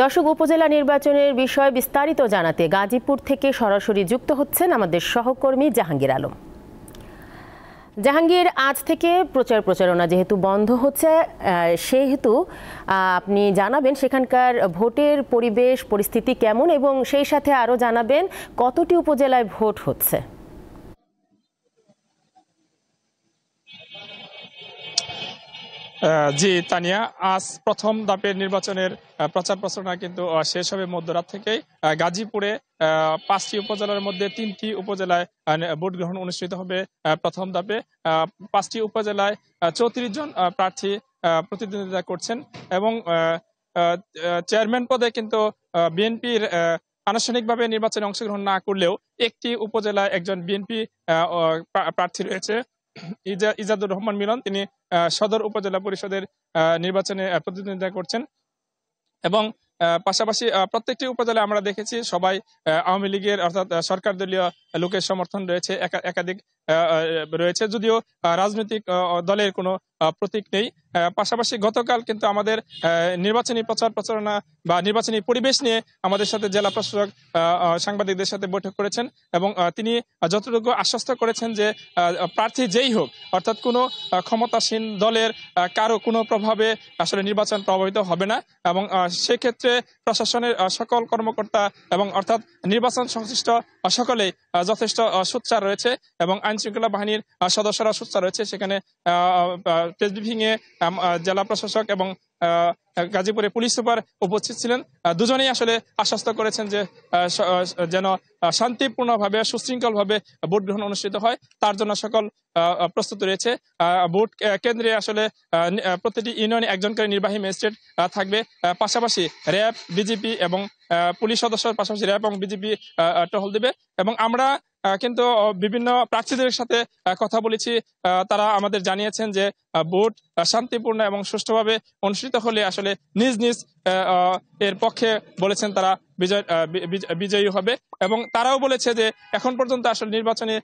দর্শক উপজেলা নির্বাচনের বিষয় বিস্তারিত জানাতে গাজীপুর থেকে সরাসরি যুক্ত হচ্ছেন আমাদের সহকর্মী জাহাঙ্গীর আলম জাহাঙ্গীর আজ থেকে প্রচার প্রচারণা যেহেতু বন্ধ হচ্ছে সেহেতু আপনি জানাবেন সেখানকার ভোটের পরিবেশ পরিস্থিতি কেমন এবং সেই সাথে আরও জানাবেন কতটি উপজেলায় ভোট হচ্ছে জি তানিয়া আজ প্রথম দাপের নির্বাচনের প্রচার প্রচারণা কিন্তু শেষ হবে মধ্যরাত থেকেই গাজীপুরে পাঁচটি উপজেলার মধ্যে তিনটি উপজেলায় ভোট গ্রহণ অনুষ্ঠিত হবে প্রথম দাপে পাঁচটি উপজেলায় চৌত্রিশ জন প্রার্থী প্রতিদ্বন্দ্বিতা করছেন এবং চেয়ারম্যান পদে কিন্তু বিএনপির আনুষ্ঠানিকভাবে নির্বাচনে অংশগ্রহণ না করলেও একটি উপজেলায় একজন বিএনপি প্রার্থী রয়েছে ইজা ইজাদুর রহমান মিলন তিনি সদর উপজেলা পরিষদের নির্বাচনে প্রতিদ্বন্দ্বিতা করছেন এবং পাশাপাশি প্রত্যেকটি উপজেলায় আমরা দেখেছি সবাই আওয়ামী লীগের অর্থাৎ সরকার দলীয় লোকের সমর্থন রয়েছে একাধিক রয়েছে যদিও রাজনৈতিক দলের কোনো প্রতীক নেই পাশাপাশি গতকাল কিন্তু আমাদের নির্বাচনী প্রচার প্রচারণা বা নির্বাচনী পরিবেশ নিয়ে আমাদের সাথে জেলা প্রশাসক সাংবাদিকদের সাথে বৈঠক করেছেন এবং তিনি যতটুকু আশ্বস্ত করেছেন যে প্রার্থী যেই হোক অর্থাৎ কোনো ক্ষমতাসীন দলের কারো কোনো প্রভাবে আসলে নির্বাচন প্রভাবিত হবে না এবং সেক্ষেত্রে প্রশাসনের সকল কর্মকর্তা এবং অর্থাৎ নির্বাচন সংশ্লিষ্ট সকলেই যথেষ্ট সোচ্চার রয়েছে এবং আইন শৃঙ্খলা বাহিনীর সদস্যরা সোচ্চার রয়েছে সেখানে প্রেস ব্রিফিংয়ে জেলা প্রশাসক এবং গাজীপুরে পুলিশ সুপার উপস্থিত ছিলেন দুজনেই আসলে আশ্বস্ত করেছেন যে যেন শান্তিপূর্ণভাবে সুশৃঙ্খলভাবে ভোট গ্রহণ অনুষ্ঠিত হয় তার জন্য সকল প্রস্তুত রয়েছে ভোট কেন্দ্রে আসলে প্রতিটি ইউনিয়নে একজন করে নির্বাহী ম্যাজিস্ট্রেট থাকবে পাশাপাশি র্যাব বিজেপি এবং পুলিশ সদস্যের পাশাপাশি র্যাব এবং বিজেপি টহল দেবে এবং আমরা কিন্তু বিভিন্ন প্রার্থীদের সাথে কথা বলেছি তারা আমাদের জানিয়েছেন যে ভোট শান্তিপূর্ণ এবং সুষ্ঠুভাবে অনুষ্ঠিত পরাজিত হলে আসলে নিজ নিজ এর পক্ষে বলেছেন তারা বিজয় বিজয়ী হবে এবং তারাও বলেছে যে এখন পর্যন্ত আসলে নির্বাচনে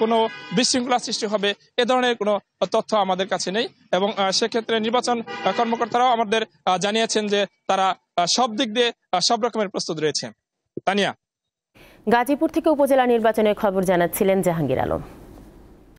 কোনো বিশৃঙ্খলা সৃষ্টি হবে এ ধরনের কোনো তথ্য আমাদের কাছে নেই এবং সেক্ষেত্রে নির্বাচন কর্মকর্তারাও আমাদের জানিয়েছেন যে তারা সব দিক দিয়ে সব রকমের প্রস্তুত রয়েছে তানিয়া গাজীপুর থেকে উপজেলা নির্বাচনের খবর জানাচ্ছিলেন জাহাঙ্গীর আলম